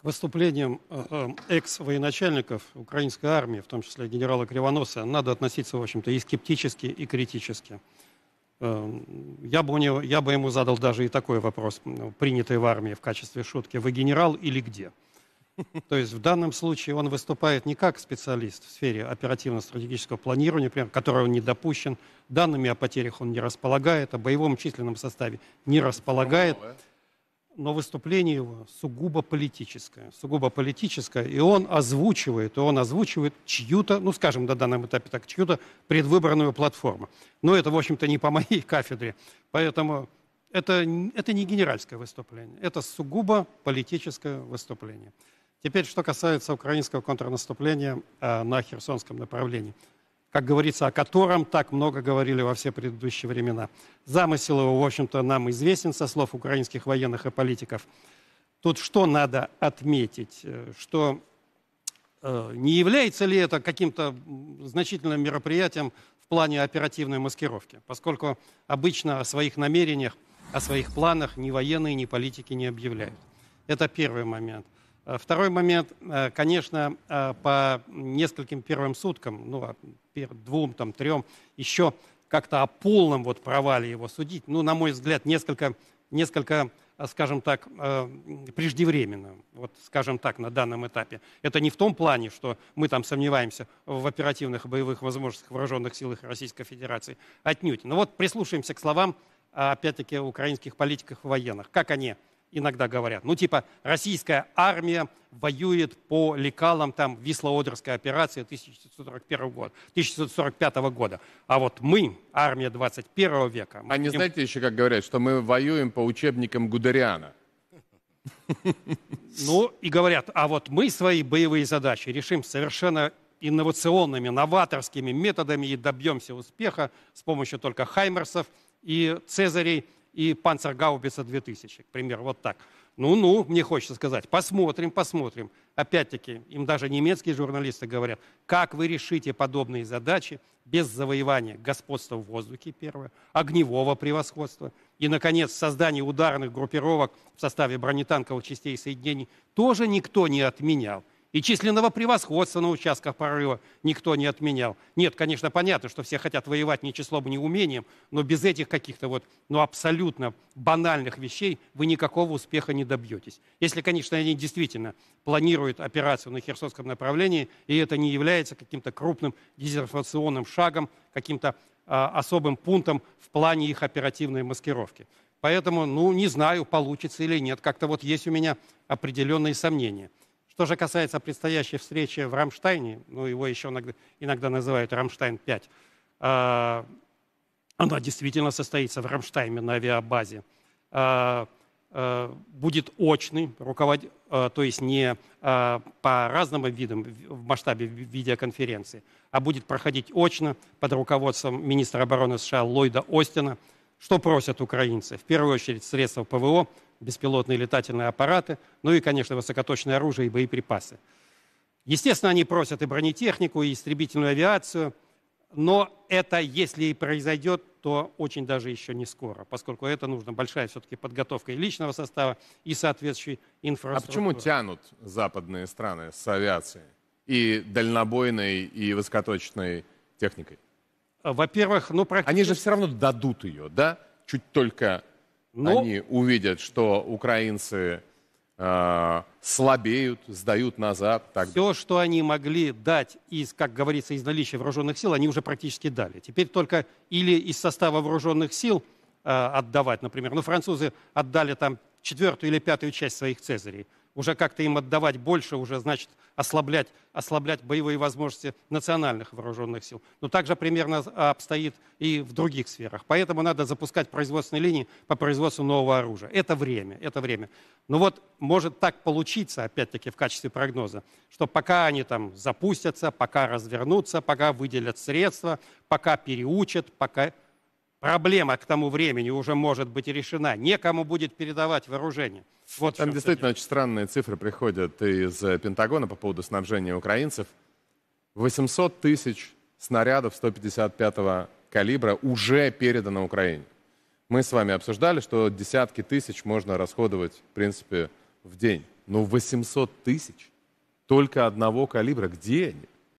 к выступлениям э, э, экс-военачальников украинской армии, в том числе генерала Кривоноса, надо относиться, в общем-то, и скептически, и критически. Э, я бы, него, я бы ему задал даже и такой вопрос, ну, принятый в армии в качестве шутки. Вы генерал или где? То есть в данном случае он выступает не как специалист в сфере оперативно-стратегического планирования, например, который он не допущен, данными о потерях он не располагает, о боевом численном составе не располагает но выступление его сугубо политическое, сугубо политическое, и он озвучивает, и он озвучивает чью-то, ну, скажем, на данном этапе так, чью-то предвыборную платформу. Но это, в общем-то, не по моей кафедре, поэтому это, это не генеральское выступление, это сугубо политическое выступление. Теперь, что касается украинского контрнаступления э, на Херсонском направлении как говорится, о котором так много говорили во все предыдущие времена. Замысел его, в общем-то, нам известен со слов украинских военных и политиков. Тут что надо отметить? Э, что э, не является ли это каким-то значительным мероприятием в плане оперативной маскировки? Поскольку обычно о своих намерениях, о своих планах ни военные, ни политики не объявляют. Это первый момент – Э, второй момент, э, конечно, э, по нескольким первым суткам, ну, а двум, там, трем, еще как-то о полном вот провале его судить, ну, на мой взгляд, несколько, несколько скажем так, преждевременно, вот скажем так, на данном этапе. Это не в том плане, что мы там сомневаемся в оперативных боевых возможностях вооруженных сил Российской Федерации, отнюдь. Но вот прислушаемся к словам, а, опять-таки, украинских политиков и военных, как они иногда говорят. Ну, типа, российская армия воюет по лекалам там Висло-Одерской операции 1941 года, 1945 года. А вот мы, армия 21 века... Мы а не будем... знаете еще, как говорят, что мы воюем по учебникам Гудериана? Ну, и говорят, а вот мы свои боевые задачи решим совершенно инновационными, новаторскими методами и добьемся успеха с помощью только хаймерсов и цезарей – и панцергаубица 2000, к примеру, вот так. Ну-ну, мне хочется сказать, посмотрим, посмотрим. Опять-таки, им даже немецкие журналисты говорят, как вы решите подобные задачи без завоевания господства в воздухе, первое, огневого превосходства, и, наконец, создание ударных группировок в составе бронетанковых частей и соединений тоже никто не отменял. И численного превосходства на участках прорыва никто не отменял. Нет, конечно, понятно, что все хотят воевать ни числом, ни умением, но без этих каких-то вот, ну, абсолютно банальных вещей вы никакого успеха не добьетесь. Если, конечно, они действительно планируют операцию на Херсонском направлении, и это не является каким-то крупным дезинформационным шагом, каким-то а, особым пунктом в плане их оперативной маскировки. Поэтому, ну, не знаю, получится или нет. Как-то вот есть у меня определенные сомнения. Что же касается предстоящей встречи в Рамштайне, ну его еще иногда, иногда называют Рамштайн-5, а, она действительно состоится в Рамштайме на авиабазе. А, а, будет очный, руковод... то есть не по разным видам в масштабе видеоконференции, а будет проходить очно под руководством министра обороны США Ллойда Остина, что просят украинцы? В первую очередь средства ПВО, беспилотные летательные аппараты, ну и, конечно, высокоточное оружие и боеприпасы. Естественно, они просят и бронетехнику, и истребительную авиацию, но это, если и произойдет, то очень даже еще не скоро, поскольку это нужно большая все-таки подготовка и личного состава, и соответствующей а инфраструктуры. А почему тянут западные страны с авиацией и дальнобойной, и высокоточной техникой? Во-первых, ну практически... Они же все равно дадут ее, да? Чуть только но... Они увидят, что украинцы э, слабеют, сдают назад. Так Все, что они могли дать, из, как говорится, из наличия вооруженных сил, они уже практически дали. Теперь только или из состава вооруженных сил э, отдавать, например. Ну, французы отдали там четвертую или пятую часть своих цезарей уже как-то им отдавать больше, уже, значит, ослаблять, ослаблять боевые возможности национальных вооруженных сил. Но также примерно обстоит и в других сферах. Поэтому надо запускать производственные линии по производству нового оружия. Это время, это время. Но вот может так получиться, опять-таки, в качестве прогноза, что пока они там запустятся, пока развернутся, пока выделят средства, пока переучат, пока проблема к тому времени уже может быть решена. Некому будет передавать вооружение. Вот Там действительно очень странные цифры приходят из э, Пентагона по поводу снабжения украинцев. 800 тысяч снарядов 155-го калибра уже передано Украине. Мы с вами обсуждали, что десятки тысяч можно расходовать, в принципе, в день. Но 800 тысяч только одного калибра. Где они?